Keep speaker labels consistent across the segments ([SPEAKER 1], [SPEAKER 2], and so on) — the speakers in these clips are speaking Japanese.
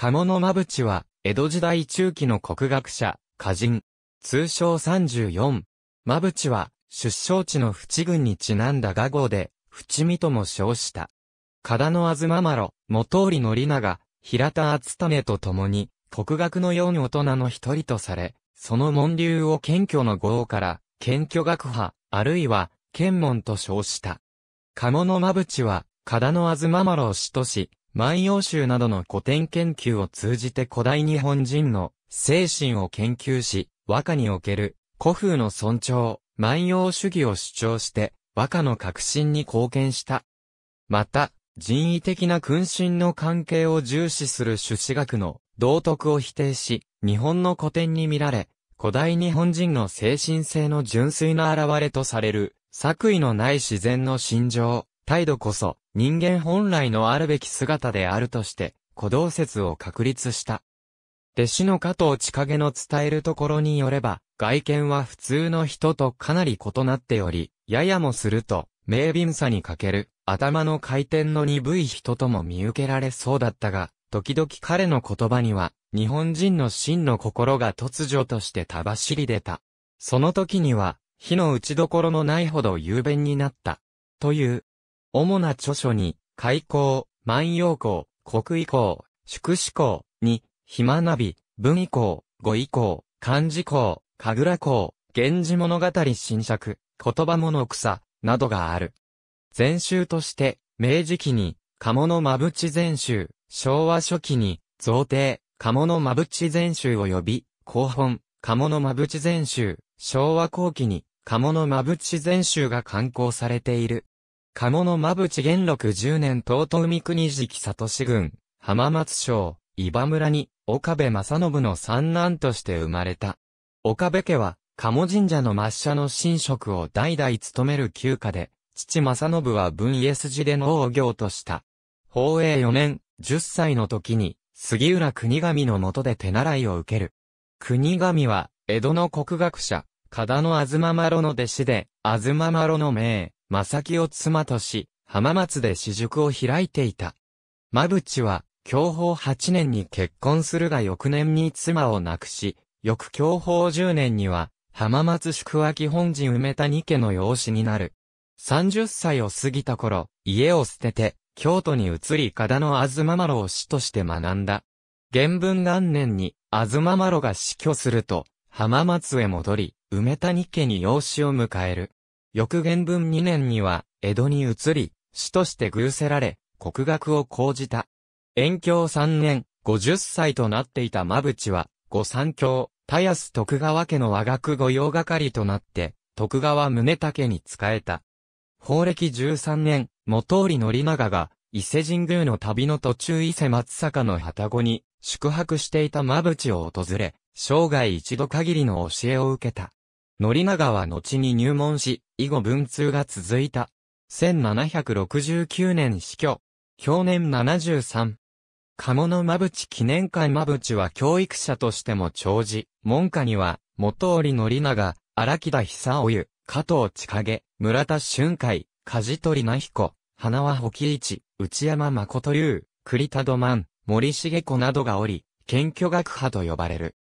[SPEAKER 1] 鴨の間淵は、江戸時代中期の国学者、歌人。通称34。間淵は、出生地の淵郡にちなんだ画号で、淵見とも称した。秦の東麻呂、元織宣が、平田篤種と共に、国学のように大人の一人とされ、その門流を謙虚の号から、謙虚学派、あるいは、剣門と称した。鴨の間淵は、秦の東麻呂を主とし、万葉集などの古典研究を通じて古代日本人の精神を研究し、和歌における古風の尊重、万葉主義を主張して、和歌の革新に貢献した。また、人為的な君臣の関係を重視する朱子学の道徳を否定し、日本の古典に見られ、古代日本人の精神性の純粋な現れとされる、作為のない自然の心情、態度こそ人間本来のあるべき姿であるとして、古道説を確立した。弟子の加藤千景の伝えるところによれば、外見は普通の人とかなり異なっており、ややもすると、明敏さに欠ける、頭の回転の鈍い人とも見受けられそうだったが、時々彼の言葉には、日本人の真の心が突如としてたばしり出た。その時には、火の打ちどころのないほど雄弁になった。という、主な著書に、開校、万葉校、国移降、祝志校、に、ひまなび、文移降、語移降、漢字校、神楽校、源氏物語新作、言葉物草、などがある。前集として、明治期に、鴨のぶ淵前集、昭和初期に、贈呈、鴨のぶ淵前集及び、後本、鴨のぶ淵前集、昭和後期に、鴨のぶ淵前集が刊行されている。鴨の間淵元禄10年東都海国期里市郡、浜松省、伊庭村に、岡部正信の三男として生まれた。岡部家は、鴨神社の抹茶の神職を代々務める旧家で、父正信は文家筋で農業とした。宝永4年、10歳の時に、杉浦国神の下で手習いを受ける。国神は、江戸の国学者、加田の東麻呂の弟子で、東麻呂の名、正木を妻とし、浜松で私塾を開いていた。間淵は、享保8年に結婚するが翌年に妻を亡くし、翌享保10年には、浜松宿脇本陣埋めた二家の養子になる。30歳を過ぎた頃、家を捨てて、京都に移り方の東麻呂を師として学んだ。元文元年に、東麻呂が死去すると、浜松へ戻り、埋めた二家に養子を迎える。翌元文2年には、江戸に移り、死として偶せられ、国学を講じた。延教3年、50歳となっていた間淵は、御三教、田安徳川家の和学御用係となって、徳川宗武に仕えた。法暦13年、元織り長が、伊勢神宮の旅の途中伊勢松坂の旗子に、宿泊していた間淵を訪れ、生涯一度限りの教えを受けた。則長は後に入門し、以後文通が続いた。1769年死去。去年73。鴨の間淵記念会間淵は教育者としても長寿。門下には、元織則長、荒木田久お湯、加藤千景、村田俊海、梶取那彦、花輪保喜一、内山誠龍、栗田土満、森重子などがおり、謙虚学派と呼ばれる。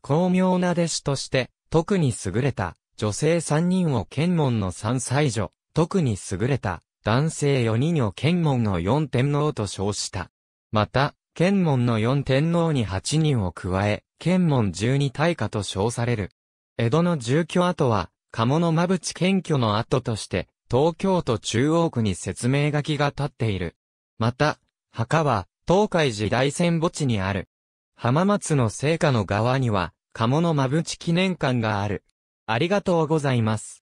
[SPEAKER 1] 巧妙な弟子として、特に優れた女性3人を検問の3歳女、特に優れた男性4人を検問の4天皇と称した。また、検問の4天皇に8人を加え、検問12大家と称される。江戸の住居跡は、鴨の間淵検挙の跡として、東京都中央区に説明書きが立っている。また、墓は、東海寺大仙墓地にある。浜松の聖火の側には、鴨のまぶち記念館がある。ありがとうございます。